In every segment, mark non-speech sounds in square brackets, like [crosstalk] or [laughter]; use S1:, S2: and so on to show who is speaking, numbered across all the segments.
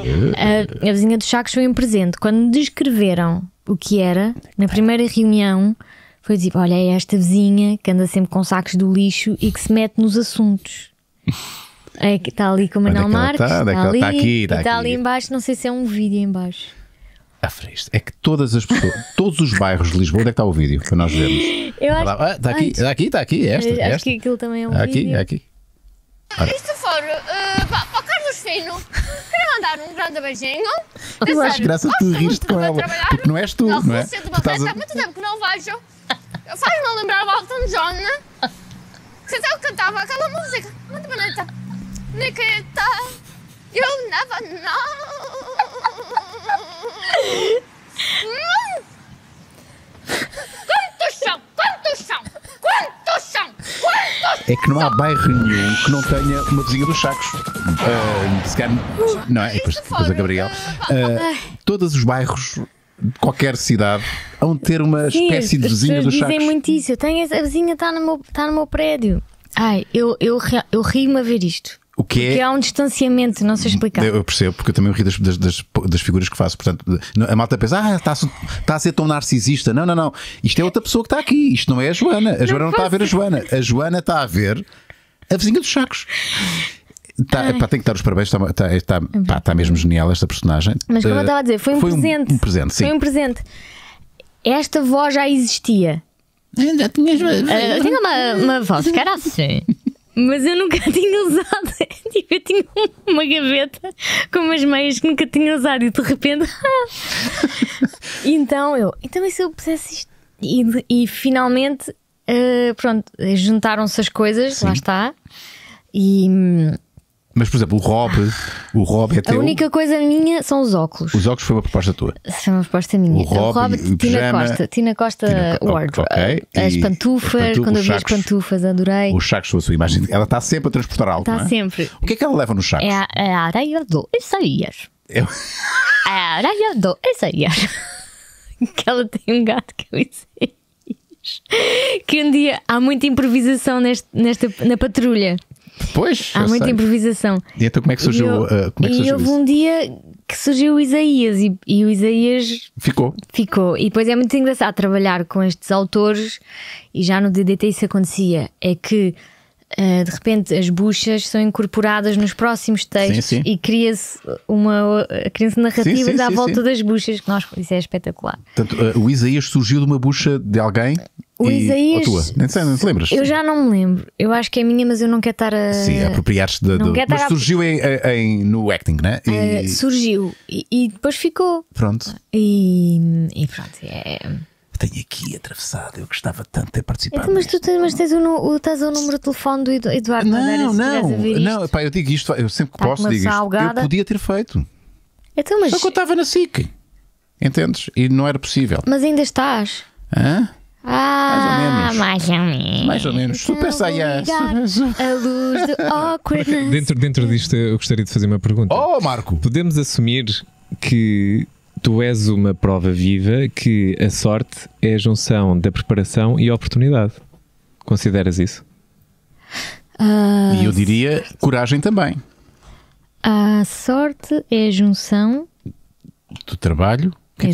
S1: A, a vizinha dos sacos foi um presente. Quando me descreveram o que era, na primeira reunião, foi dizer: tipo, Olha, é esta vizinha que anda sempre com sacos do lixo e que se mete nos assuntos. É, que está ali com o é Manuel tá? Marques. Está, é está, ali, está, aqui, está, está ali embaixo, não sei se é um vídeo embaixo.
S2: Ah, é que todas as pessoas, [laughs] todos os bairros de Lisboa, onde é que está o vídeo para nós vermos? Eu tá acho, ah, está aqui, está aqui, está aqui, é esta. Acho esta. que aquilo também é um tá aqui, vídeo. Aqui, aqui. Isto
S1: fora, uh, pá, fino. Quero mandar um grande beijinho. Eu é
S2: Sério, acho graça tu riste com ela. Porque não és tu, não é? Tu estás Há
S1: muito tempo que não vejo. Faz-me lembrar o Elton John. Você sabe que cantava aquela música muito bonita. Nikita, you never know.
S2: é que não há bairro nenhum que não tenha uma vizinha dos sacos. Uh, calhar, não é? depois, depois a Gabriel. Uh, todos os bairros de qualquer cidade vão ter uma Sim, espécie de vizinha dos sacos. dizem
S1: muito isso. Eu tenho a vizinha está no, meu, está no meu prédio. Ai, eu, eu, eu rio-me a ver isto. O que é... há um distanciamento, não sei explicar.
S2: Eu percebo, porque eu também rio das, das, das, figuras que faço. Portanto, a malta pensa, ah, está a, está a ser tão narcisista. Não, não, não. Isto é outra pessoa que está aqui. Isto não é a Joana. A Joana não, não está a ver a Joana. A Joana está a ver a vizinha dos chacos Tá, pá, tem que dar os parabéns, está tá, tá, pá, tá mesmo genial esta personagem. Mas como eu eh, estava a dizer, foi um foi presente. Um, um presente sim. Foi um
S1: presente. Esta voz já existia. Ainda tinha eh, uma, uma voz que era assim mas eu nunca [laughs] tinha usado. É tipo, eu tinha uma gaveta com umas meias que nunca tinha usado e de repente. [laughs] então eu, então e se eu pusesse isto? E, e finalmente, uh, pronto, juntaram-se as coisas, Sim. lá está. E hum,
S2: mas, por exemplo, o Rob, o Rob é teu. A
S1: única coisa minha são os óculos.
S2: Os óculos foi uma proposta tua. Foi uma proposta minha. O Rob, então, o Rob e, Tina, pijama, Costa,
S1: Tina Costa Tina, Wardrobe.
S2: Okay. As pantufas, quando eu vi as
S1: pantufas, adorei.
S2: Os sacos são a sua imagem. Ela está sempre a transportar algo. Está é? sempre. O que é que ela leva nos sacos?
S1: É a, é a areia do Isaías. É é a areia do Isaías. que ela tem um gato que eu é sei Que um dia há muita improvisação neste, nesta, na patrulha. Pois. Há muita sei. improvisação.
S2: E então como é que surgiu? E, eu, uh, como é que surgiu e houve isso?
S1: um dia que surgiu o Isaías e, e, o Isaías. Ficou. Ficou. E depois é muito engraçado trabalhar com estes autores e já no DDT isso acontecia. É que. Uh, de repente as buchas são incorporadas nos próximos textos sim, sim. e cria-se uma cria narrativa à volta das buchas, que nós, isso é espetacular.
S2: Portanto, uh, o Isaías surgiu de uma bucha de alguém o e Isaías. tua? Nem sei, não te lembras? Eu
S1: já não me lembro. Eu acho que é minha, mas eu não quero estar a. Sim, é
S2: apropriar-te de. de... Mas surgiu a... em, em, no acting, né? E... Uh,
S1: surgiu. E, e, depois ficou. Pronto. E,
S2: e pronto. É tenho aqui atravessado, eu gostava tanto de ter participado. Então, mas
S1: tu tens, mas tens o, o, tens o número de telefone do Eduardo Não, Madeira,
S2: não, não, pá, eu digo isto, eu sempre que tá posso digo salgada. Eu podia ter feito.
S1: Então, mas... Só que eu estava na SIC.
S2: Entendes? E não era possível.
S1: Mas ainda estás. Hã? Ah, mais ou menos. Mais ou menos. Mais ou menos. Super Saiyan. A luz de ah, awkwardness. Dentro,
S2: dentro disto, eu gostaria de fazer uma pergunta. Oh, oh, Marco! Podemos assumir que tu és uma prova viva que a sorte é a junção da preparação e oportunidade. Consideras isso? Uh, e eu diria coragem também.
S1: A sorte é a junção
S2: do trabalho, que é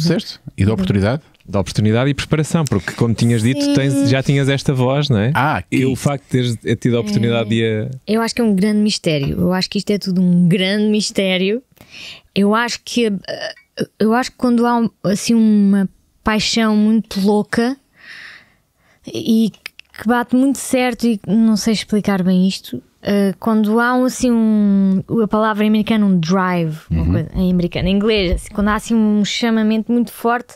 S2: E da oportunidade? da oportunidade e preparação, porque como tinhas Sim. dito, tens, já tinhas esta voz, não é? Ah, e o facto de teres tido a oportunidade é, de a...
S1: Eu acho que é um grande mistério. Eu acho que isto é tudo um grande mistério. Eu acho que eu acho que quando há assim uma paixão muito louca e que bate muito certo e não sei explicar bem isto, eh, quando há um, assim um a palavra em americano um drive uhum. coisa, em americano em inglês assim, quando há assim um chamamento muito forte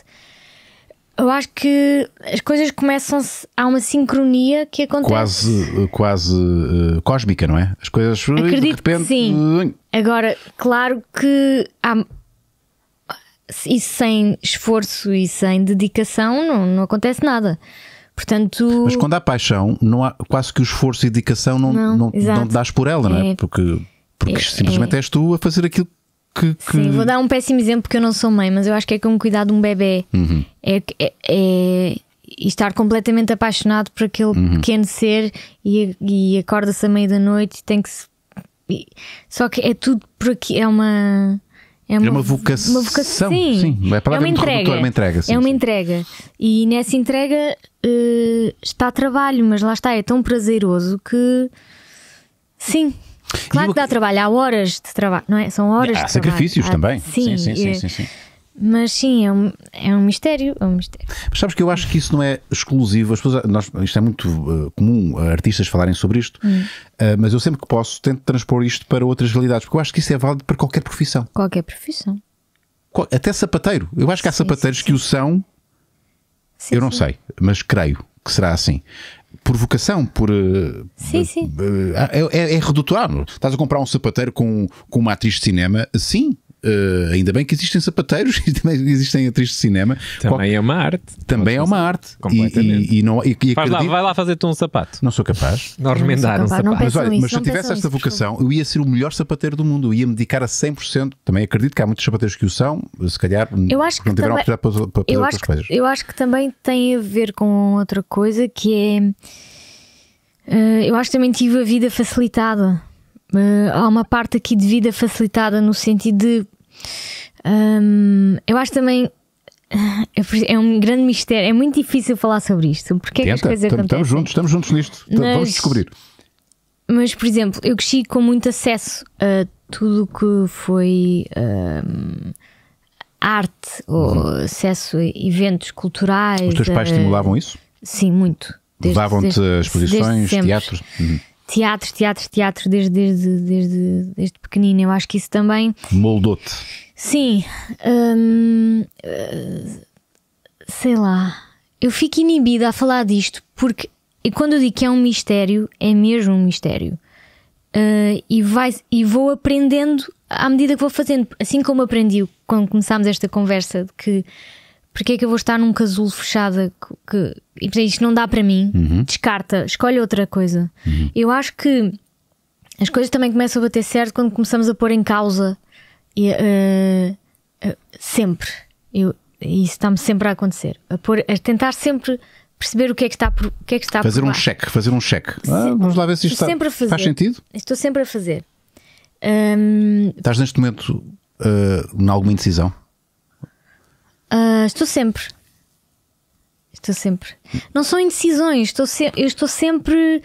S1: eu acho que as coisas começam-se. Há uma sincronia que acontece.
S2: Quase, quase uh, cósmica, não é? As coisas. Acredito de repente... sim. Hum.
S1: Agora, claro que há. E sem esforço e sem dedicação não, não acontece nada. Portanto... Mas
S2: quando há paixão, não há, quase que o esforço e dedicação não, não, não, não dás por ela, não é? é? Porque, porque é, simplesmente é. és tu a fazer aquilo que, que, Sim, vou
S1: dar um péssimo exemplo porque eu não sou mãe, mas eu acho que é como cuidar de um bebê. Uhum. É, é, é, estar completamente apaixonado por aquele uhum. pequeno ser e, e acorda-se à meia da noite tem que se. Só que é tudo por aqui, é uma. É uma, é uma vocação. Uma vocação. Sim. sim. É, é, é uma entrega. Uma entrega sim, é uma entrega. E nessa entrega uh, está trabalho, mas lá está, é tão prazeroso que. Sim, Claro que dá trabalho, há horas de trabalho, não é? São horas há de sacrifícios trabalho. também. Sim, sim, sim. Eh, sim, sim. Mas sim, é um, é um mistério. É um mistério.
S2: Mas sabes que eu acho que isso não é exclusivo. As pessoas, nós, isto é muito uh, comum eh, artistas falarem sobre isto, hum. uh, mas eu sempre que posso tento transpor isto para outras realidades, porque eu acho que isso é válido para qualquer profissão. Qualquer profissão. Qual, até sapateiro. Eu acho que há sim, sapateiros sim, que o são. eu não sei, mas creio que será assim por vocação, por. Eh, sim, eh, sim. Eh, é, é, é Estás a comprar um sapateiro com, com uma atriz de cinema, sim, Uh, ainda bem que existem sapateiros [laughs] e também existem atrizes de cinema. Também Qual... é uma arte. Também é uma arte. Completamente. E, e, e não, e, e acredito... vai lá fazer-te um sapato. Não sou capaz. Não remendar um sapato. Mas olha, isso, mas se eu tivesse esta vocação, eu ia ser o melhor sapateiro do mundo. Eu ia me dedicar a 100%. Também acredito que há muitos sapateiros que o são, se calhar eu acho que não tiveram também... oportunidade para, para eu acho coisas.
S1: Que, eu acho que também tem a ver com outra coisa que é. Uh, eu acho que também tive a vida facilitada. Eh, há uma parte aqui de vida facilitada no sentido de. Um, ehm, eu acho também. Eh, é, é um grande mistério, é muito difícil falar sobre isto. Porque Tenta, é que as coisas estamos, Estamos
S2: juntos, estamos juntos nisto, mas, vamos descobrir.
S1: Mas, por exemplo, eu cresci com muito acesso a tudo que foi um, ehm, arte, ou uhum. acesso a eventos culturais. Os teus pais a... Eh, estimulavam isso? Sim, muito. Levavam-te a exposições, teatros? Uhum teatro, teatro, teatro desde, desde, desde, desde pequenino. Eu acho que isso também.
S2: Moldou-te.
S1: Sim. Hum, eh, sei lá. Eu fico inibida a falar disto porque e quando eu digo que é um mistério, é mesmo um mistério. Uh, e, vai, e vou aprendendo à medida que vou fazendo. Assim como aprendi quando começámos esta conversa, de que porque é que eu vou estar num casulo fechada que, que isto não dá para mim? Uhum. Descarta, escolhe outra coisa. Uhum. Eu acho que as coisas também começam a bater certo quando começamos a pôr em causa e, uh, uh, sempre. Eu, isso está-me sempre a acontecer. A, pôr, a tentar sempre perceber o que é que está por, o que é que está fazer um
S2: cheque, fazer um cheque. Ah, vamos lá ver se isto está, faz sentido.
S1: Estou sempre a fazer. Um...
S2: Estás neste momento uh, em alguma indecisão?
S1: Uh, estou sempre. Estou sempre. Não são indecisões, estou se... eu estou sempre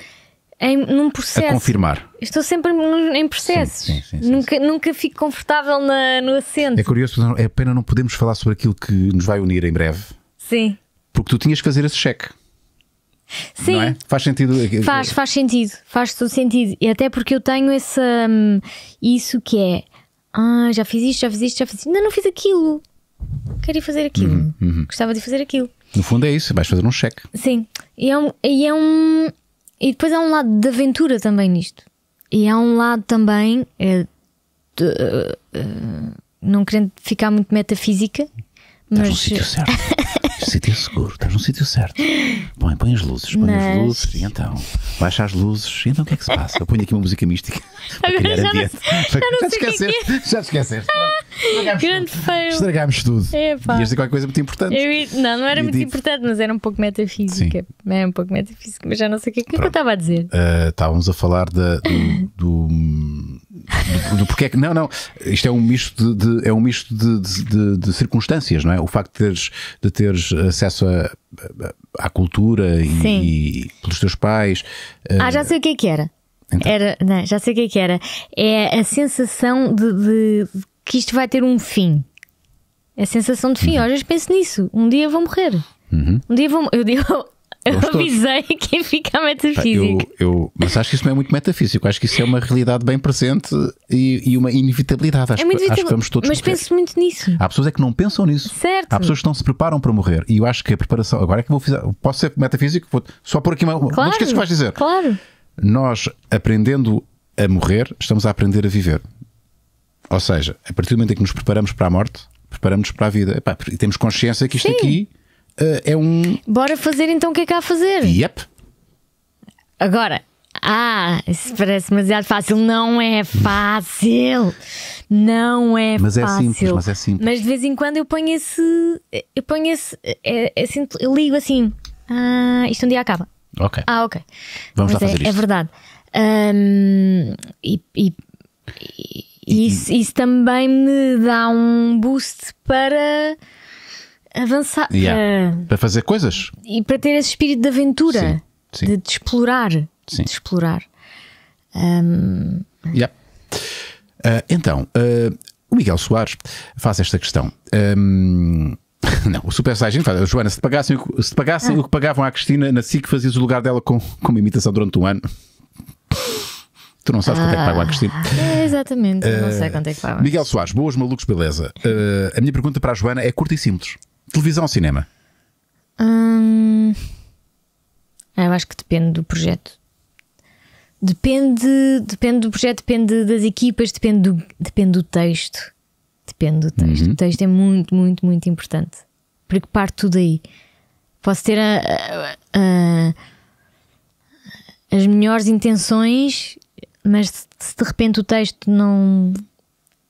S1: em, num processo. A confirmar. Estou sempre em, processos. Sim, sim, sim, nunca, nunca fico confortável na, no assento.
S2: É curioso, é pena não podermos falar sobre aquilo que nos vai unir em breve. Sim. Porque tu tinhas que fazer esse cheque. Sim. É? Faz sentido. Eh, eh, faz,
S1: faz sentido. Faz todo sentido. E até porque eu tenho essa hum, isso que é. Ah, já fiz isto, já fiz isto, já fiz isto. Ainda não fiz aquilo queria fazer aquilo, uhum, uhum. gostava de fazer aquilo.
S2: No fundo é isso, vais fazer um cheque.
S1: Sim, e é um, e é um. E depois há um lado de aventura também nisto. E há um lado também. É, de, uh, uh, não querendo ficar muito metafísica, mas. Estás no sítio certo. [laughs]
S2: sítio é seguro, estás num sítio certo. Põe, põe as luzes, põe Mas... as luzes, e então? Baixa as luzes, e então o que é que se passa? Eu ponho aqui uma música mística. [laughs] Agora já, não, já, não já, é esqueceste, que é já esqueceste. Ah,
S1: Estragámos Grande tudo. fail. Estragámos tudo. Ias dizer
S2: qualquer coisa muito importante. Eu,
S1: não, não era e muito digo... importante, mas era um pouco metafísica. Sim. Era é um pouco metafísica,
S2: mas já não sei o que, que, que eu estava a dizer. Uh, estávamos a falar da, do, do do, do porque é que. Não, não. Isto é um misto de, de é um misto de, de, de, circunstâncias, não é? O facto de teres, de teres acesso a, à cultura e, e, pelos teus pais. Eh, ah, uh... já sei
S1: o que é que era. Então. Era, não, já sei o que é que era. É a sensação de, de que isto vai ter um fim. É a sensação de fim. Uhum. Às vezes penso nisso. Um dia vou morrer. Uhum. Um dia vou. Eu digo, eu avisei que fica metafísico.
S2: Eu, eu, mas acho que isso não é muito metafísico. Acho que isso é uma realidade bem presente e, e uma inevitabilidade. Acho, é muito que, acho que vamos todos Mas morrer. penso
S1: muito nisso.
S2: Há pessoas é que não pensam nisso.
S1: Certo. Há pessoas
S2: que não se preparam para morrer. E eu acho que a preparação. Agora é que vou fazer. Posso ser metafísico? Vou, só por aqui uma. Claro, não esqueças o que vais dizer. Claro. Nós, aprendendo a morrer, estamos a aprender a viver. Ou seja, a partir do momento em que nos preparamos para a morte, preparamos-nos para a vida. e temos consciência que isto Sim. aqui eh, é um.
S1: Bora fazer então o que é que há a fazer? Yep. Agora. Ah, isso parece demasiado fácil. Não é fácil. Não é mas fácil. É simples, mas é simples. Mas de vez em quando eu ponho esse. Eu ponho esse. É, é simples, eu ligo assim. Ah, isto um dia acaba. Ok. Ah, ok.
S2: Vamos mas lá é, fazer é isto. É
S1: verdade. Um, e, e, e isso, isso também me dá um boost para avançar. Yeah. Para...
S2: para... fazer coisas.
S1: E para ter esse espírito de aventura, sim, sim. De, de, explorar. Sim. De explorar. Um...
S2: Yeah. Uh, então, uh, o Miguel Soares faz esta questão. Um... [laughs] Não, o Super Saiyajin faz. Joana, se te pagassem, se te pagassem ah. o que pagavam à Cristina na que fazias o lugar dela com, com uma imitação durante um ano. Tu não sabes é ah, ah, quanto é que pagam à Cristina. É,
S1: exatamente, uh, não sei quanto é que pagam. Miguel
S2: Soares, boas malucos, beleza. Uh, a minha pergunta para a Joana é curta e simples. Televisão ou cinema?
S1: Hum, eu acho que depende do projeto. Depende, depende do projeto, depende das equipas, depende do, depende do texto. Depende do texto. Uhum. O texto é muito, muito, muito importante. Porque parte tudo aí. Posso ter a, a, a, as melhores intenções, mas se de repente o texto não,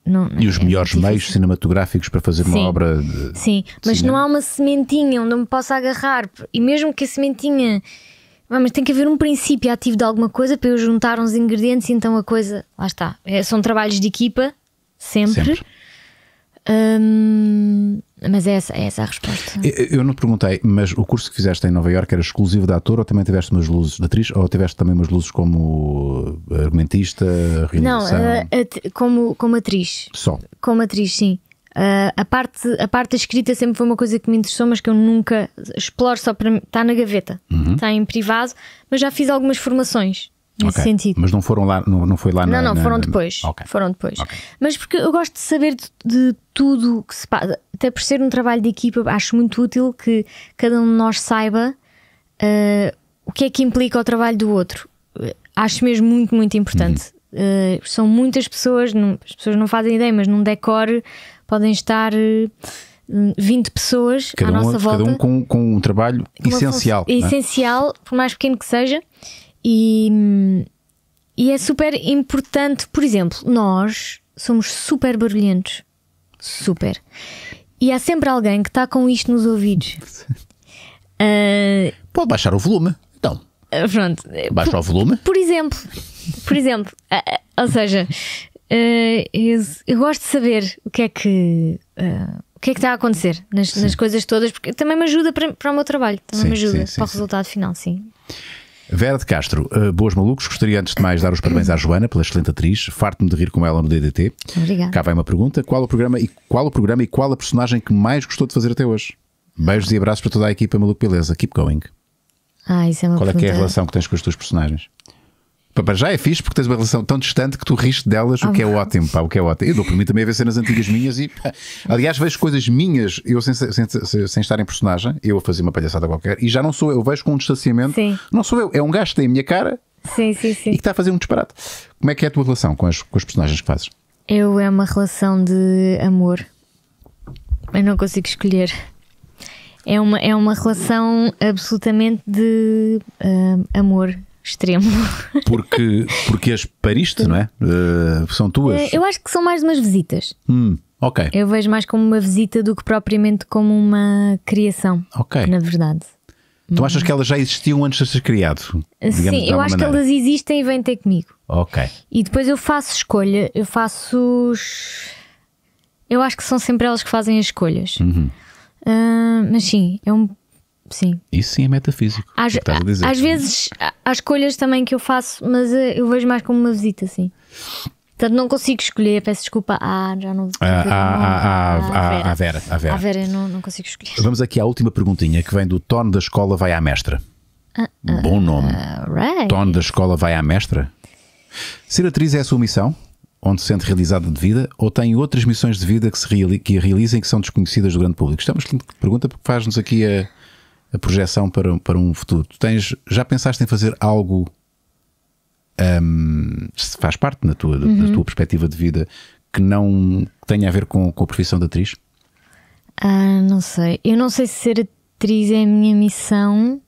S1: não,
S2: e os é melhores difícil. meios cinematográficos para fazer sim, uma obra de.
S1: Sim, mas não há uma sementinha onde eu me possa agarrar. E mesmo que a sementinha. Mas tem que haver um princípio ativo de alguma coisa para eu juntar uns ingredientes, então a coisa. Lá está. É, são trabalhos de equipa, sempre. sempre. Mas é essa, é essa a resposta.
S2: Eu, não te perguntei, mas o curso que fizeste em Nova Iorque era exclusivo de ator ou também tiveste umas luzes de atriz ou tiveste também umas luzes como eh, argumentista, Não, uh,
S1: como, como atriz. Só. Como atriz, sim. Uh, a, parte, a parte da escrita sempre foi uma coisa que me interessou, mas que eu nunca exploro só para. Está na gaveta, uhum. está em privado, mas já fiz algumas formações nesse okay. sentido.
S2: Mas não foram lá, não, não foi lá na, Não, não, foram depois.
S1: Okay. Foram depois. Okay. Mas porque eu gosto de saber de, de tudo que se passa. Até por ser um trabalho de equipa, acho muito útil que cada um de nós saiba uh, o que é que implica o trabalho do outro. Eh, acho mesmo muito, muito importante. Uhum. Uh, são muitas pessoas, não, as pessoas não fazem ideia, mas num decore podem estar. Uh, 20 pessoas cada à um, nossa volta. É, cada um
S2: com, com um trabalho essencial. É?
S1: Essencial, por mais pequeno que seja, e, e é super importante, por exemplo, nós somos super barulhentos. Super. E há sempre alguém que está com isto nos ouvidos. Uh,
S2: [laughs] Pode baixar o volume, então. Ah, pronto. Baixa o volume.
S1: Por exemplo, por exemplo, uh, ou seja, eu, eu, gosto de saber o que é que. o que é que está a acontecer nas, nas coisas todas? Porque também me ajuda para, para o meu trabalho, também sim, me ajuda sim, sim, para o resultado final, sim.
S2: Vera de Castro, uh, boas malucos, gostaria antes de mais dar os parabéns à Joana pela excelente atriz, farto-me de rir com ela no DDT. Obrigada. Cá vai uma pergunta: qual o programa e qual o programa e qual a personagem que mais gostou de fazer até hoje? Beijos e abraços para toda a equipa Maluco Beleza. Keep going.
S1: Ah, isso é uma Qual é que é a relação
S2: que tens com as tuas personagens? Pá, já é fixe porque tens uma relação tão distante que tu riste delas, oh, o que é ah. ótimo, pá, o que é ótimo. Eu dou por mim também a ver cenas antigas minhas e, pá, aliás, vejo coisas minhas, eu sem, sem, sem estar em personagem, eu a fazer uma palhaçada qualquer, e já não sou eu, vejo com um distanciamento, Sim. não sou eu, é um gajo que tem a minha cara sim, sim, sim. e que está a fazer um disparate. Como é que é a tua relação com as, com as personagens que fazes?
S1: Eu é uma relação de amor. Eu não consigo escolher. É uma, é uma relação absolutamente de uh, amor extremo. [laughs]
S2: Porque, porque és pariste, não é? Uh, são tuas? Eh, eu
S1: acho que são mais umas visitas.
S2: Hum, ok.
S1: Eu vejo mais como uma visita do que propriamente como uma criação. Ok. Na verdade.
S2: Tu achas que elas já existiam antes de ser criado? Sim, eu acho maneira. que elas
S1: existem e vêm ter comigo. Ok. E depois eu faço escolha, eu faço. Os... Eu acho que são sempre elas que fazem as escolhas. Uhum. Uh, mas sim, é um Sim.
S2: Isso sim é metafísico. É às, a, às vezes
S1: há escolhas também que eu faço, mas eh, eu vejo mais como uma visita, sim. Portanto, não consigo escolher, peço desculpa. Ah, já não. À Vera. a Vera, Vera não, não consigo escolher.
S2: Vamos aqui à última perguntinha que vem do Tono da Escola Vai à Mestra. Uh, uh, Bom nome. Uh, right. Tono da Escola Vai à Mestra. Ser atriz é a sua missão, onde se sente realizada de vida, ou tem outras missões de vida que, se reali que a realizem que são desconhecidas do grande público? estamos é uma pergunta porque faz-nos aqui a a projeção para, para um futuro. Tu tens, já pensaste em fazer algo um, faz parte na tua, uhum. da tua perspectiva de vida que não tenha a ver com, com a profissão de atriz?
S1: Ah, não sei. Eu não sei se ser atriz é a minha missão.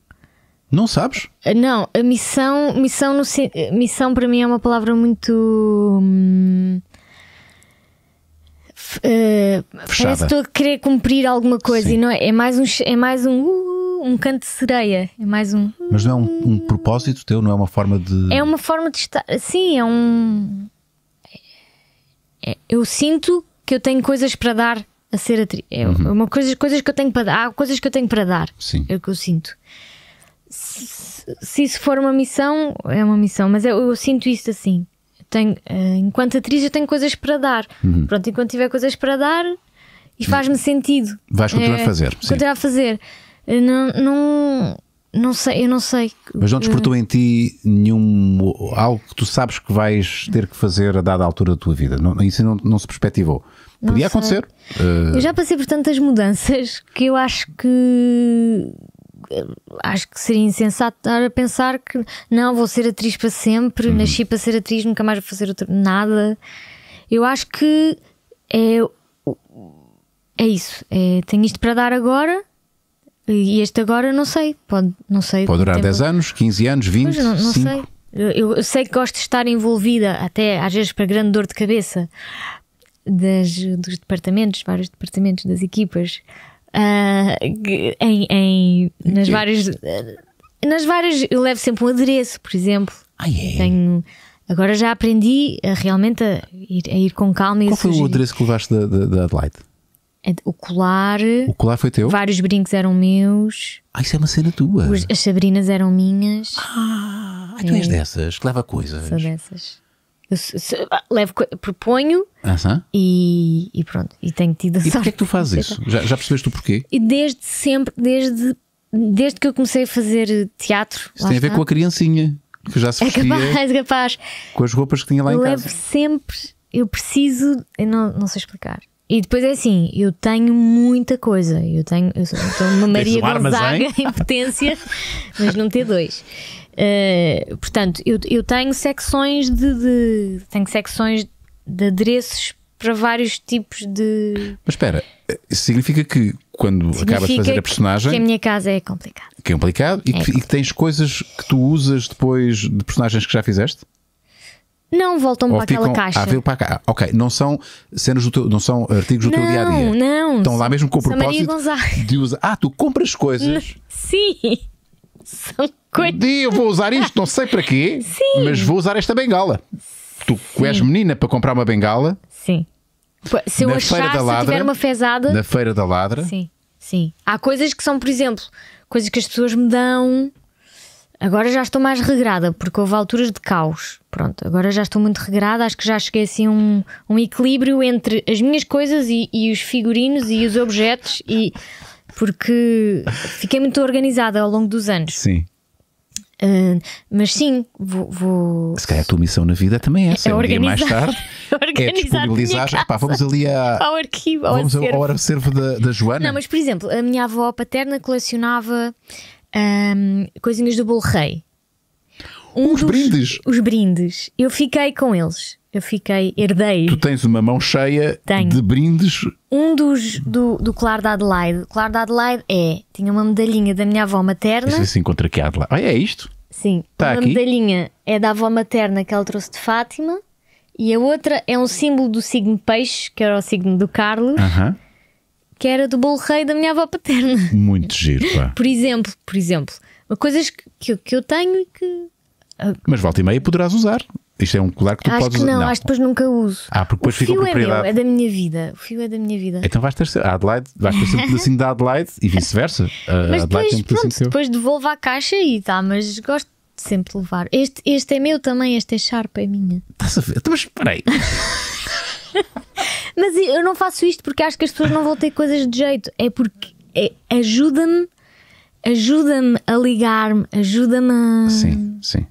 S1: Não sabes? Não, a missão, missão, no, missão para mim é uma palavra muito. Hum, uh, parece que estou a querer cumprir alguma coisa Sim. e não é, é mais um. É mais um uh, um canto de sereia. É mais um.
S2: Mas não é um, um propósito teu, não é uma forma de.
S1: É uma forma de estar. Sim, é um. É, eu sinto que eu tenho coisas para dar a ser atriz. É uhum. uma coisa, coisas que eu tenho para dar. Há coisas que eu tenho para dar. Sim. É o que eu sinto. Se, se isso for uma missão, é uma missão, mas eu, eu sinto isso assim. tenho, eh, enquanto atriz, eu tenho coisas para dar. Uhum. Pronto, enquanto tiver coisas para dar, e faz-me sentido. Vais continuar é, a fazer. Continuar sim. a fazer não, não, não sei, eu não sei.
S2: Mas não despertou em ti nenhum algo que tu sabes que vais ter que fazer a dada altura da tua vida? Não, isso não, não se perspectivou. Podia não acontecer. Uh... Eu já
S1: passei por tantas mudanças que eu acho que eh, acho que seria insensato estar a pensar que não, vou ser atriz para sempre, uhum. nasci para ser atriz, nunca mais vou fazer outro, nada. Eu acho que é, é isso. É, tenho isto para dar agora e este agora não sei, pode, não sei. Pode durar tempo. 10
S2: anos, 15 anos, 20, pois, não, não 5. sei.
S1: Eu, eu, sei que gosto de estar envolvida, até às vezes para grande dor de cabeça, das, dos departamentos, vários departamentos das equipas, uh, em, em, nas várias. Ah, nas várias, eu levo sempre um adereço, por exemplo. Ah, é? Tenho, agora já aprendi a, realmente a ir, a ir com calma e Qual foi o adereço
S2: que levaste da, da Adelaide?
S1: É o colar. O
S2: colar foi teu? Vários
S1: brincos eram meus.
S2: Ah, isso é uma cena tua. Os,
S1: as Sabrinas eram minhas. Ah, tu então és é. dessas,
S2: que leva coisas. Sou
S1: dessas. Eu, ah, levo, proponho e, e, pronto. E tenho tido a E porquê é que tu fazes isso?
S2: Já, já percebeste o porquê?
S1: E desde sempre, desde, desde que eu comecei a fazer teatro. Isso tem a ver com a
S2: criancinha que já se vestia. É capaz, é capaz. Com as roupas que tinha lá em casa. casa.
S1: Levo sempre, eu preciso, eu não, não sei explicar. E depois é assim, eu tenho muita coisa. Eu tenho, eu sou uma Maria Gonzaga [laughs] em potência, mas não ter dois. Uh, portanto, eu, eu tenho secções de, de, tenho secções de adereços para vários tipos de.
S2: Mas espera, isso eh, significa que quando significa acabas de fazer a personagem. Que a
S1: minha casa é complicada.
S2: Que é complicado e, é que, complicado. e que tens coisas que tu usas depois de personagens que já fizeste?
S1: Não, voltam Ou para ficam, aquela ah, caixa. Ah, veio
S2: para cá. Ok, não são cenas do teu, não são artigos do não, teu dia a dia. Não, Estão lá mesmo com o propósito de usar. Ah, tu compras coisas. Sim. São coisas. Eu vou usar isto, não sei para quê, Sim. mas vou usar esta bengala. Tu Sim. és menina para comprar uma bengala. Sim.
S1: Se eu na achar, feira da Ladra, se tiver uma fezada. Na
S2: feira da Ladra. Sim.
S1: Sim. Há coisas que são, por exemplo, coisas que as pessoas me dão Agora já estou mais regrada, porque houve alturas de caos. Pronto, agora já estou muito regrada, acho que já cheguei assim a um, um equilíbrio entre as minhas coisas e, e os figurinos e os objetos, e porque fiquei muito organizada ao longo dos anos. Sim. Uh, mas sim, vou, vou,
S2: Se calhar a tua missão na vida também é, é essa. [laughs] É organizar, um mais tarde é disponibilizar. Epá, vamos ali a, ao
S1: arquivo, ao vamos acervo. ao
S2: acervo da, da Joana. Não, mas por
S1: exemplo, a minha avó paterna colecionava um, coisinhas do bolo rei. Um os dos, brindes. Os brindes. Eu fiquei com eles. Eu fiquei, herdei.
S2: Tu tens uma mão cheia Tenho. de brindes.
S1: Um dos do, do Claro da Adelaide. O Claro da Adelaide é. Tinha uma medalhinha da minha avó materna. Isso
S2: se encontra aqui, Adelaide. Ah, é isto?
S1: Sim. Tá uma aqui? medalhinha é da avó materna que ela trouxe de Fátima. E a outra é um símbolo do signo peixe, que era o signo do Carlos. Aham. Uh -huh que era do bolo rei da minha avó paterna. [laughs]
S2: Muito giro, pá. Por
S1: exemplo, por exemplo, coisas que, que eu tenho e que.
S2: Ah, mas volta e meia poderás usar. Isto é um colar que tu acho podes que não, não, acho
S1: que depois nunca uso.
S2: Ah, porque depois fica a propriedade. É,
S1: meu, é da minha vida. O fio é da minha vida.
S2: Então vais ter a Adelaide, vais ter sempre um pedacinho da Adelaide e vice-versa. [laughs] Mas Adelaide depois, pronto, depois
S1: devolvo à caixa e tá, mas gosto de sempre levar. Este, este é meu também, este é Sharp, é minha.
S2: Estás a ver? Então, mas peraí. [laughs]
S1: [laughs] Mas eu não faço isto porque acho que as pessoas não vão ter coisas de jeito. É porque é, ajuda-me, ajuda-me a ligar-me, ajuda-me a.
S2: Sim, sim.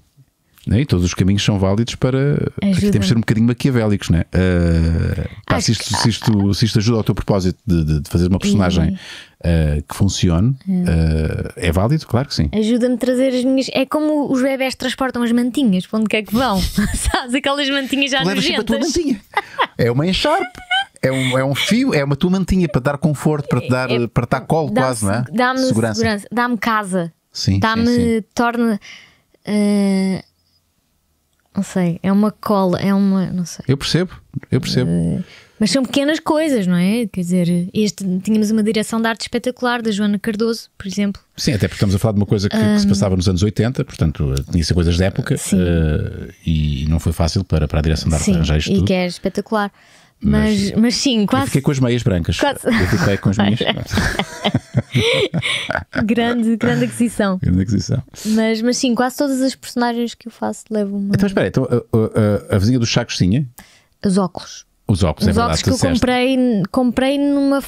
S2: E todos os caminhos são válidos para. Aqui temos de ser um bocadinho maquiavélicos, né? Uh, pá, se, isto, se, isto, se isto ajuda ao teu propósito de, de, de fazer uma personagem uh, que funcione, uh, é válido, claro que sim.
S1: Ajuda-me a trazer as minhas. É como os bebés transportam as mantinhas, para onde quer que vão. [laughs] Sabes? Aquelas mantinhas já nojentas. Levas a tua mantinha.
S2: [laughs] É uma encharpe. É um, é um fio, é uma tua mantinha para dar conforto, para te dar, é, para estar colo dá quase, não é? Dá-me segurança, segurança.
S1: dá-me casa,
S2: dá-me
S1: torna. Uh, não sei, é uma cola, é uma. Não sei.
S2: Eu percebo, eu percebo. Uh,
S1: mas são pequenas coisas, não é? Quer dizer, este, tínhamos uma direção de arte espetacular da Joana Cardoso, por exemplo.
S2: Sim, até porque estamos a falar de uma coisa que, um, que se passava nos anos 80, portanto eh, tinha-se coisas de época uh, e não foi fácil para, para a direção de arte sim, arranjar isto. E tudo. que é
S1: espetacular. Mas, mas, mas sim, quase. Eu fiquei
S2: com as meias brancas. Quase... Eu fiquei com as meias
S1: [laughs] grande, grande aquisição.
S2: Grande aquisição.
S1: Mas, mas sim, quase todas as personagens que eu faço levam uma. Então
S2: espera, então, a, a, a vizinha dos sacos tinha? Os óculos. Os óculos, é verdade, óculos que eu
S1: comprei, comprei numa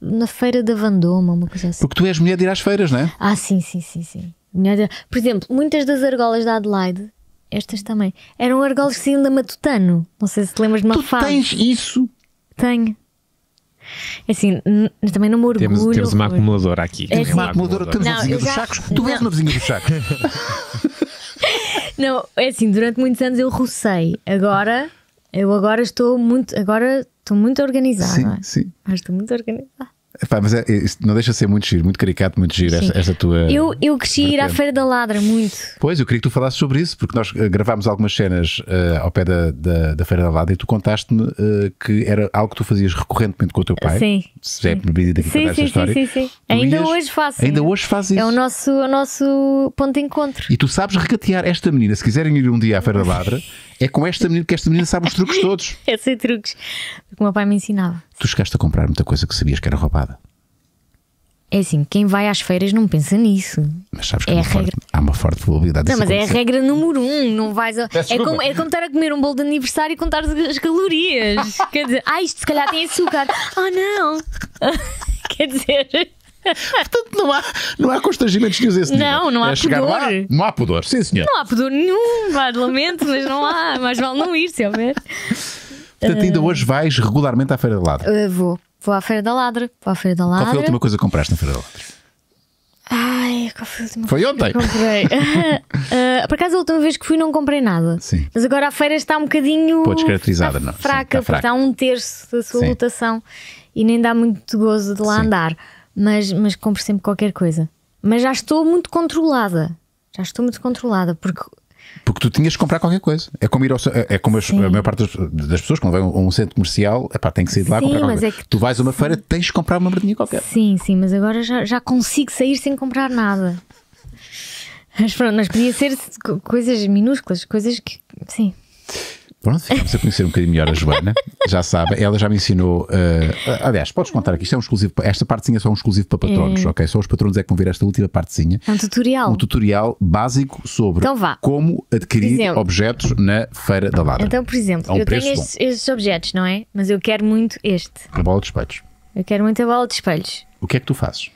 S1: na feira da Vandoma,
S2: uma coisa assim. Porque tu és mulher de ir às feiras, não é?
S1: Ah, sim, sim, sim, sim. Mulher de... Por exemplo, muitas das argolas da Adelaide estas também. Eram argolas que saíam da Matutano. Não sei se te lembras de uma Tu fala. tens isso? Tenho. É assim, também não me orgulho. Temos, temos uma acumuladora aqui. É temos é uma assim. acumuladora, temos não, uma vizinha já... dos sacos. Tu não. és uma vizinha dos sacos. [laughs] não, é assim, durante muitos anos eu rocei. Agora, eu agora estou muito, agora estou muito organizada. Sim, sim. Mas estou muito organizada.
S2: Epá, mas é, é não deixa de ser muito giro, muito caricato, muito giro esta, tua. Eu,
S1: eu cresci ir à Feira da Ladra, muito.
S2: Pois, eu queria que tu falasses sobre isso, porque nós eh, gravámos algumas cenas uh, ao pé da, da, da, Feira da Ladra e tu contaste-me uh, que era algo que tu fazias recorrentemente com o teu pai. Sim. Se é medida aqui sim, sim, história. Sim, sim, sim. Ainda ias, hoje faço. Ainda hoje faz isso. É o
S1: nosso, o nosso ponto de encontro.
S2: E tu sabes regatear esta menina, se quiserem ir um dia à Feira da Ladra. [laughs] É com esta menina, que esta menina sabe os truques todos. Eu [laughs] é sei
S1: truques. O meu pai me ensinava.
S2: Tu chegaste a comprar muita coisa que sabias que era roubada.
S1: É assim, quem vai às feiras não pensa nisso. Mas sabes que é há, uma regra... forte,
S2: há uma forte probabilidade Não, mas acontecer. é a
S1: regra número um. Não vais a... é, como, é como estar a comer um bolo de aniversário e contar as calorias. [laughs] Quer dizer, ah, isto se calhar tem açúcar. Ah, oh, não. [laughs] Quer dizer. Portanto, não há,
S2: não há constrangimentos nenhum esse Não, não há é pudor. Lá, não há pudor, sim, senhor. Não
S1: há pudor nenhum, vá, lamento, mas não há. Mais vale não ir, se houver. Portanto, ainda ah. hoje
S2: vais regularmente à Feira da Ladra?
S1: Eu ah, vou. Vou à Feira da Ladra. Vou à Feira da Ladra. Qual foi a última
S2: coisa que compraste na Feira da Ladra?
S1: Ai, qual foi a última
S2: Foi ontem. Que comprei.
S1: uh, [laughs] por acaso, a última vez que fui, não comprei nada. Sim. Mas agora a feira está um bocadinho. Pô, descaracterizada, tá não. Fraca, Sim, está fraca. está um terço da sua Sim. lotação e nem dá muito gozo de lá Sim. andar mas, mas compro sempre qualquer coisa. Mas já estou muito controlada. Já estou muito controlada,
S2: porque porque tu tinhas que comprar qualquer coisa. É como, ir ao, é, é como as, a maior parte das, das, pessoas, quando vem a um centro comercial, epá, tem que sair de lá sim, comprar É que... Tu vais a uma feira, tens de comprar uma merdinha qualquer.
S1: Sim, sim, mas agora já, já consigo sair sem comprar nada. Mas pronto, mas podia ser coisas minúsculas, coisas que. Sim.
S2: Pronto, ficamos a conhecer um bocadinho melhor a Joana, já sabe, ela já me ensinou. Uh, aliás, podes contar aqui, isto é um exclusivo, esta partezinha é só um exclusivo para patronos, é. ok? Só os patronos é que vão ver esta última partezinha. É um tutorial. Um tutorial básico sobre então como adquirir exemplo, objetos na Feira da Lada. Então, por exemplo, um eu tenho estes,
S1: estes, objetos, não é? Mas eu quero muito este.
S2: A bola de espelhos.
S1: Eu quero muito a bola de espelhos.
S2: O que é que tu fazes?